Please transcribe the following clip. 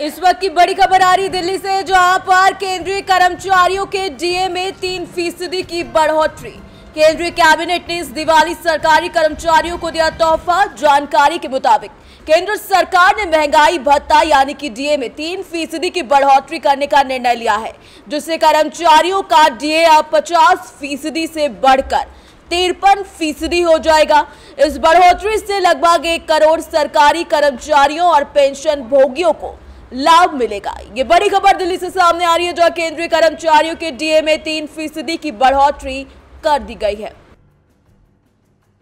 इस वक्त की बड़ी खबर आ रही दिल्ली से जहां पर केंद्रीय कर्मचारियों के डीए में तीन फीसदी की बढ़ोतरी केंद्रीय कैबिनेट ने इस दिवाली सरकारी कर्मचारियों को दिया तोहफा जानकारी के मुताबिक केंद्र सरकार ने महंगाई भत्ता यानी कि डीए में तीन फीसदी की बढ़ोतरी करने का निर्णय लिया है जिससे कर्मचारियों का डीए अब पचास फीसदी से बढ़कर तिरपन फीसदी हो जाएगा इस बढ़ोतरी से लगभग एक करोड़ सरकारी कर्मचारियों और पेंशन भोगियों को लाभ मिलेगा ये बड़ी खबर दिल्ली से सामने आ रही है जहां केंद्रीय कर्मचारियों के डीए में तीन फीसदी की बढ़ोतरी कर दी गई है